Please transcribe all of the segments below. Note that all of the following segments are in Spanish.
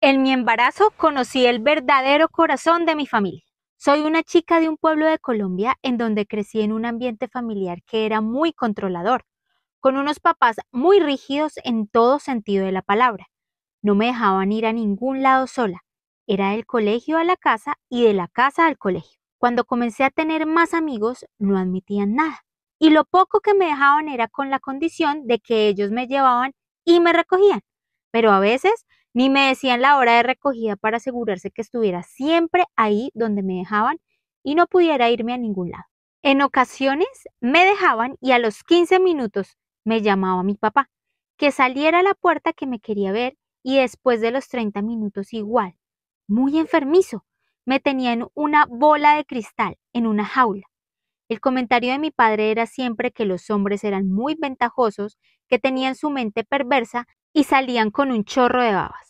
En mi embarazo conocí el verdadero corazón de mi familia. Soy una chica de un pueblo de Colombia en donde crecí en un ambiente familiar que era muy controlador, con unos papás muy rígidos en todo sentido de la palabra. No me dejaban ir a ningún lado sola. Era del colegio a la casa y de la casa al colegio. Cuando comencé a tener más amigos, no admitían nada. Y lo poco que me dejaban era con la condición de que ellos me llevaban y me recogían. Pero a veces ni me decían la hora de recogida para asegurarse que estuviera siempre ahí donde me dejaban y no pudiera irme a ningún lado. En ocasiones me dejaban y a los 15 minutos me llamaba mi papá, que saliera a la puerta que me quería ver y después de los 30 minutos igual, muy enfermizo, me tenía en una bola de cristal, en una jaula. El comentario de mi padre era siempre que los hombres eran muy ventajosos, que tenían su mente perversa y salían con un chorro de babas.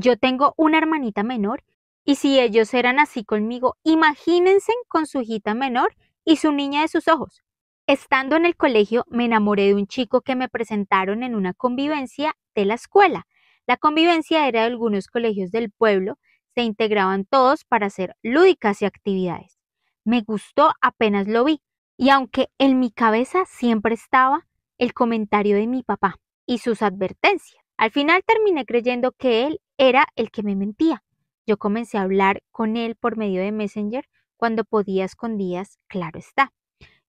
Yo tengo una hermanita menor y si ellos eran así conmigo, imagínense con su hijita menor y su niña de sus ojos. Estando en el colegio me enamoré de un chico que me presentaron en una convivencia de la escuela. La convivencia era de algunos colegios del pueblo, se integraban todos para hacer lúdicas y actividades. Me gustó apenas lo vi y aunque en mi cabeza siempre estaba el comentario de mi papá y sus advertencias. Al final terminé creyendo que él era el que me mentía. Yo comencé a hablar con él por medio de Messenger cuando podía escondidas, claro está.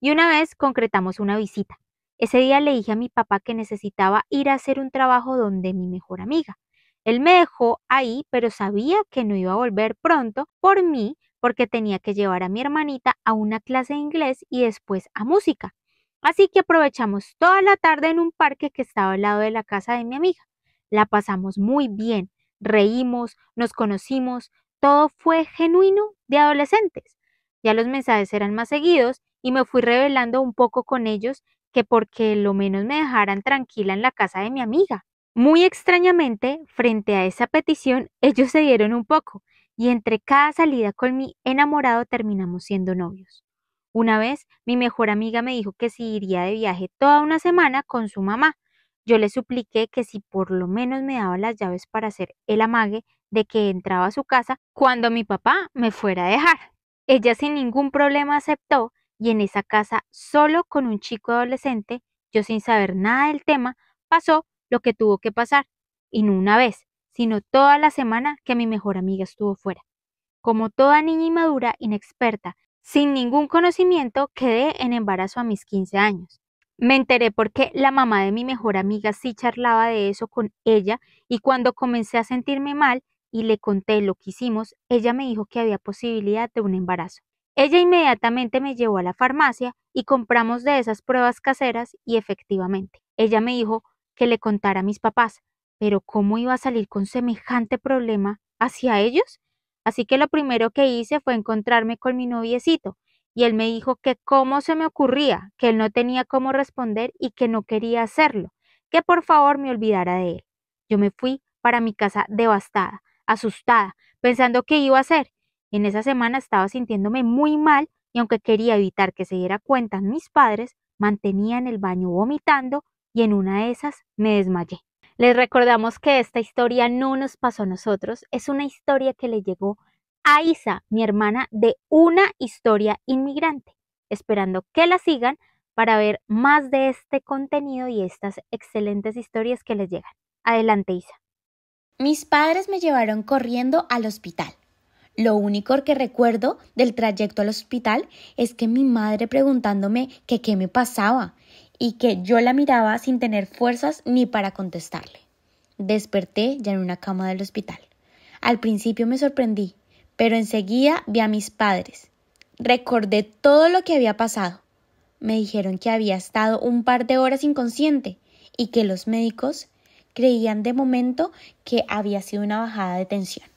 Y una vez concretamos una visita. Ese día le dije a mi papá que necesitaba ir a hacer un trabajo donde mi mejor amiga. Él me dejó ahí, pero sabía que no iba a volver pronto por mí porque tenía que llevar a mi hermanita a una clase de inglés y después a música. Así que aprovechamos toda la tarde en un parque que estaba al lado de la casa de mi amiga. La pasamos muy bien reímos, nos conocimos, todo fue genuino de adolescentes. Ya los mensajes eran más seguidos y me fui revelando un poco con ellos que porque lo menos me dejaran tranquila en la casa de mi amiga. Muy extrañamente, frente a esa petición, ellos se dieron un poco y entre cada salida con mi enamorado terminamos siendo novios. Una vez, mi mejor amiga me dijo que se iría de viaje toda una semana con su mamá, yo le supliqué que si por lo menos me daba las llaves para hacer el amague de que entraba a su casa cuando mi papá me fuera a dejar. Ella sin ningún problema aceptó y en esa casa, solo con un chico adolescente, yo sin saber nada del tema, pasó lo que tuvo que pasar, y no una vez, sino toda la semana que mi mejor amiga estuvo fuera. Como toda niña inmadura, inexperta, sin ningún conocimiento, quedé en embarazo a mis 15 años. Me enteré porque la mamá de mi mejor amiga sí charlaba de eso con ella y cuando comencé a sentirme mal y le conté lo que hicimos, ella me dijo que había posibilidad de un embarazo. Ella inmediatamente me llevó a la farmacia y compramos de esas pruebas caseras y efectivamente, ella me dijo que le contara a mis papás, pero ¿cómo iba a salir con semejante problema hacia ellos? Así que lo primero que hice fue encontrarme con mi noviecito, y él me dijo que cómo se me ocurría, que él no tenía cómo responder y que no quería hacerlo, que por favor me olvidara de él. Yo me fui para mi casa devastada, asustada, pensando qué iba a hacer. En esa semana estaba sintiéndome muy mal y aunque quería evitar que se diera cuenta mis padres, mantenía en el baño vomitando y en una de esas me desmayé. Les recordamos que esta historia no nos pasó a nosotros, es una historia que le llegó a Isa, mi hermana, de una historia inmigrante, esperando que la sigan para ver más de este contenido y estas excelentes historias que les llegan. Adelante, Isa. Mis padres me llevaron corriendo al hospital. Lo único que recuerdo del trayecto al hospital es que mi madre preguntándome que qué me pasaba y que yo la miraba sin tener fuerzas ni para contestarle. Desperté ya en una cama del hospital. Al principio me sorprendí, pero enseguida vi a mis padres. Recordé todo lo que había pasado. Me dijeron que había estado un par de horas inconsciente y que los médicos creían de momento que había sido una bajada de tensión.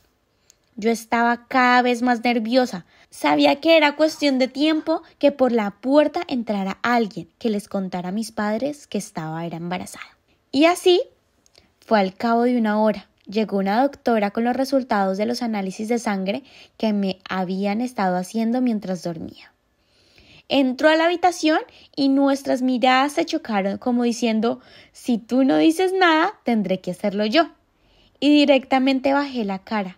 Yo estaba cada vez más nerviosa. Sabía que era cuestión de tiempo que por la puerta entrara alguien que les contara a mis padres que estaba embarazada. Y así fue al cabo de una hora. Llegó una doctora con los resultados de los análisis de sangre que me habían estado haciendo mientras dormía. Entró a la habitación y nuestras miradas se chocaron como diciendo, si tú no dices nada, tendré que hacerlo yo. Y directamente bajé la cara,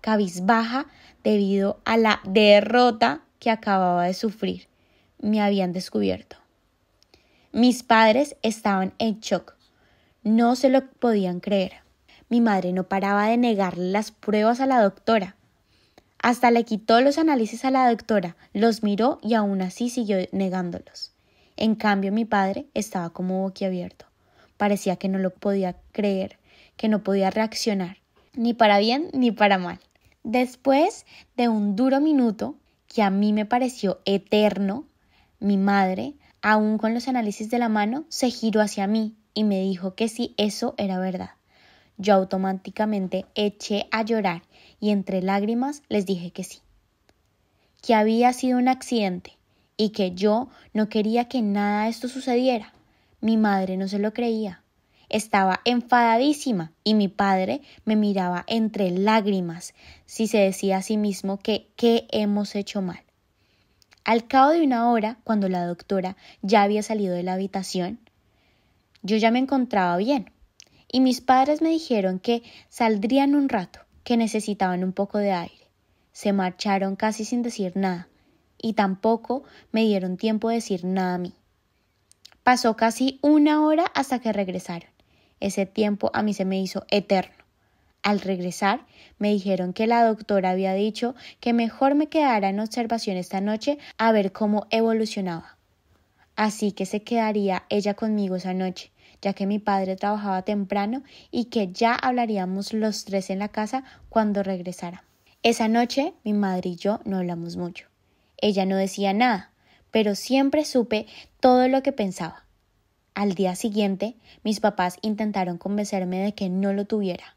cabizbaja debido a la derrota que acababa de sufrir. Me habían descubierto. Mis padres estaban en shock. No se lo podían creer mi madre no paraba de negarle las pruebas a la doctora. Hasta le quitó los análisis a la doctora, los miró y aún así siguió negándolos. En cambio, mi padre estaba como boquiabierto. Parecía que no lo podía creer, que no podía reaccionar, ni para bien ni para mal. Después de un duro minuto, que a mí me pareció eterno, mi madre, aún con los análisis de la mano, se giró hacia mí y me dijo que si eso era verdad, yo automáticamente eché a llorar y entre lágrimas les dije que sí, que había sido un accidente y que yo no quería que nada de esto sucediera. Mi madre no se lo creía. Estaba enfadadísima y mi padre me miraba entre lágrimas si se decía a sí mismo que qué hemos hecho mal. Al cabo de una hora, cuando la doctora ya había salido de la habitación, yo ya me encontraba bien, y mis padres me dijeron que saldrían un rato, que necesitaban un poco de aire. Se marcharon casi sin decir nada, y tampoco me dieron tiempo de decir nada a mí. Pasó casi una hora hasta que regresaron. Ese tiempo a mí se me hizo eterno. Al regresar, me dijeron que la doctora había dicho que mejor me quedara en observación esta noche a ver cómo evolucionaba. Así que se quedaría ella conmigo esa noche, ya que mi padre trabajaba temprano y que ya hablaríamos los tres en la casa cuando regresara. Esa noche mi madre y yo no hablamos mucho. Ella no decía nada, pero siempre supe todo lo que pensaba. Al día siguiente, mis papás intentaron convencerme de que no lo tuviera.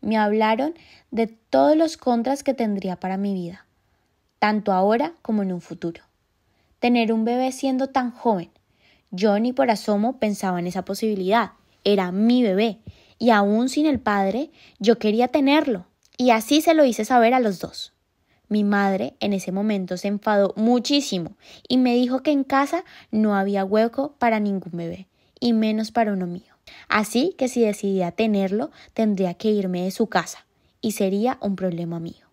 Me hablaron de todos los contras que tendría para mi vida, tanto ahora como en un futuro. Tener un bebé siendo tan joven, yo ni por asomo pensaba en esa posibilidad. Era mi bebé, y aún sin el padre, yo quería tenerlo. Y así se lo hice saber a los dos. Mi madre en ese momento se enfadó muchísimo y me dijo que en casa no había hueco para ningún bebé, y menos para uno mío. Así que si decidía tenerlo, tendría que irme de su casa, y sería un problema mío.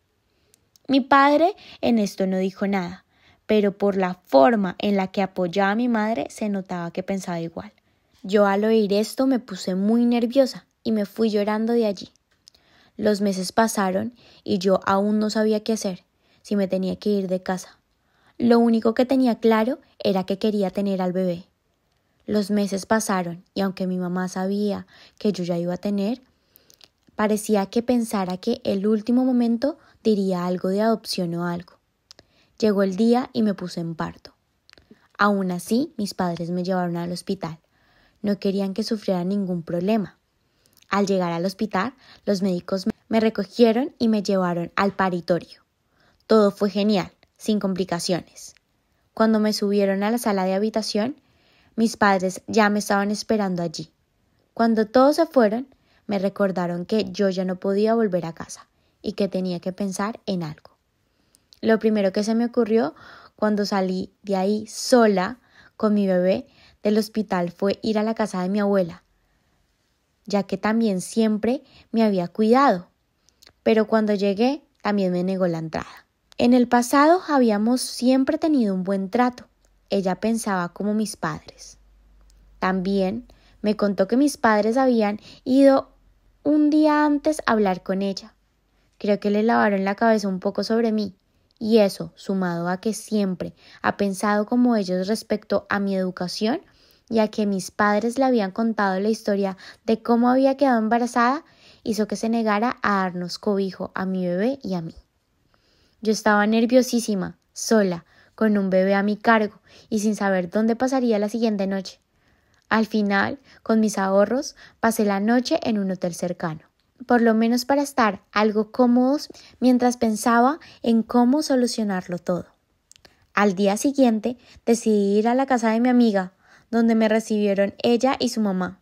Mi padre en esto no dijo nada, pero por la forma en la que apoyaba a mi madre se notaba que pensaba igual. Yo al oír esto me puse muy nerviosa y me fui llorando de allí. Los meses pasaron y yo aún no sabía qué hacer, si me tenía que ir de casa. Lo único que tenía claro era que quería tener al bebé. Los meses pasaron y aunque mi mamá sabía que yo ya iba a tener, parecía que pensara que el último momento diría algo de adopción o algo. Llegó el día y me puse en parto. Aún así, mis padres me llevaron al hospital. No querían que sufriera ningún problema. Al llegar al hospital, los médicos me recogieron y me llevaron al paritorio. Todo fue genial, sin complicaciones. Cuando me subieron a la sala de habitación, mis padres ya me estaban esperando allí. Cuando todos se fueron, me recordaron que yo ya no podía volver a casa y que tenía que pensar en algo. Lo primero que se me ocurrió cuando salí de ahí sola con mi bebé del hospital fue ir a la casa de mi abuela, ya que también siempre me había cuidado. Pero cuando llegué también me negó la entrada. En el pasado habíamos siempre tenido un buen trato. Ella pensaba como mis padres. También me contó que mis padres habían ido un día antes a hablar con ella. Creo que le lavaron la cabeza un poco sobre mí, y eso, sumado a que siempre ha pensado como ellos respecto a mi educación y a que mis padres le habían contado la historia de cómo había quedado embarazada, hizo que se negara a darnos cobijo a mi bebé y a mí. Yo estaba nerviosísima, sola, con un bebé a mi cargo y sin saber dónde pasaría la siguiente noche. Al final, con mis ahorros, pasé la noche en un hotel cercano por lo menos para estar algo cómodos mientras pensaba en cómo solucionarlo todo. Al día siguiente decidí ir a la casa de mi amiga, donde me recibieron ella y su mamá.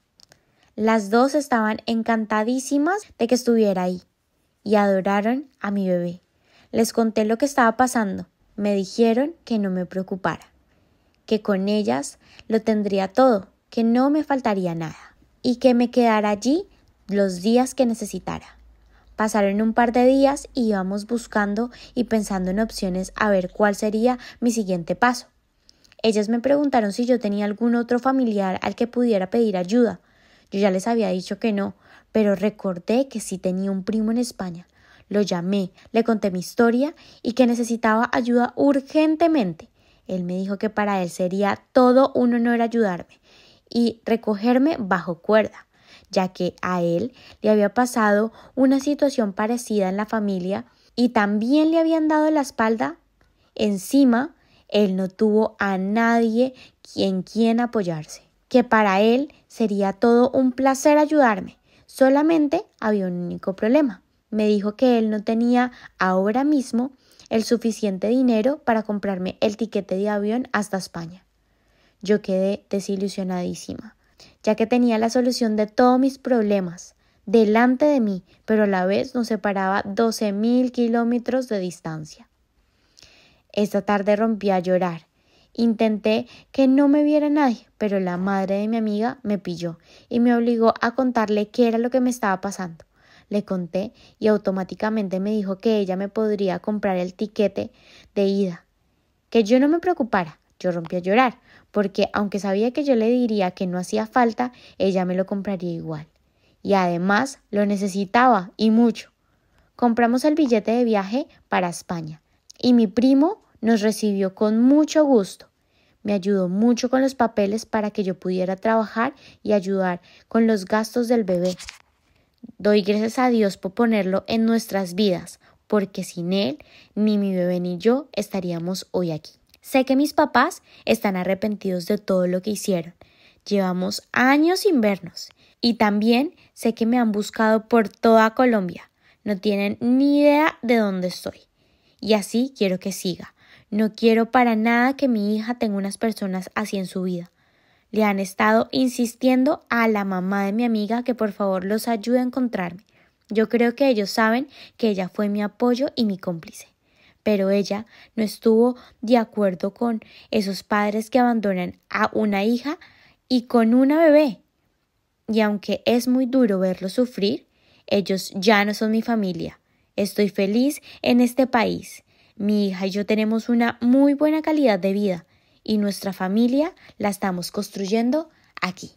Las dos estaban encantadísimas de que estuviera ahí y adoraron a mi bebé. Les conté lo que estaba pasando. Me dijeron que no me preocupara, que con ellas lo tendría todo, que no me faltaría nada y que me quedara allí los días que necesitara. Pasaron un par de días y íbamos buscando y pensando en opciones a ver cuál sería mi siguiente paso. Ellas me preguntaron si yo tenía algún otro familiar al que pudiera pedir ayuda. Yo ya les había dicho que no, pero recordé que sí tenía un primo en España. Lo llamé, le conté mi historia y que necesitaba ayuda urgentemente. Él me dijo que para él sería todo un honor ayudarme y recogerme bajo cuerda ya que a él le había pasado una situación parecida en la familia y también le habían dado la espalda. Encima, él no tuvo a nadie en quien apoyarse, que para él sería todo un placer ayudarme. Solamente había un único problema. Me dijo que él no tenía ahora mismo el suficiente dinero para comprarme el tiquete de avión hasta España. Yo quedé desilusionadísima ya que tenía la solución de todos mis problemas delante de mí, pero a la vez nos separaba 12.000 kilómetros de distancia. Esa tarde rompí a llorar. Intenté que no me viera nadie, pero la madre de mi amiga me pilló y me obligó a contarle qué era lo que me estaba pasando. Le conté y automáticamente me dijo que ella me podría comprar el tiquete de ida. Que yo no me preocupara, yo rompí a llorar, porque aunque sabía que yo le diría que no hacía falta, ella me lo compraría igual. Y además lo necesitaba, y mucho. Compramos el billete de viaje para España, y mi primo nos recibió con mucho gusto. Me ayudó mucho con los papeles para que yo pudiera trabajar y ayudar con los gastos del bebé. Doy gracias a Dios por ponerlo en nuestras vidas, porque sin él ni mi bebé ni yo estaríamos hoy aquí. Sé que mis papás están arrepentidos de todo lo que hicieron. Llevamos años sin vernos. Y también sé que me han buscado por toda Colombia. No tienen ni idea de dónde estoy. Y así quiero que siga. No quiero para nada que mi hija tenga unas personas así en su vida. Le han estado insistiendo a la mamá de mi amiga que por favor los ayude a encontrarme. Yo creo que ellos saben que ella fue mi apoyo y mi cómplice pero ella no estuvo de acuerdo con esos padres que abandonan a una hija y con una bebé. Y aunque es muy duro verlos sufrir, ellos ya no son mi familia. Estoy feliz en este país. Mi hija y yo tenemos una muy buena calidad de vida y nuestra familia la estamos construyendo aquí.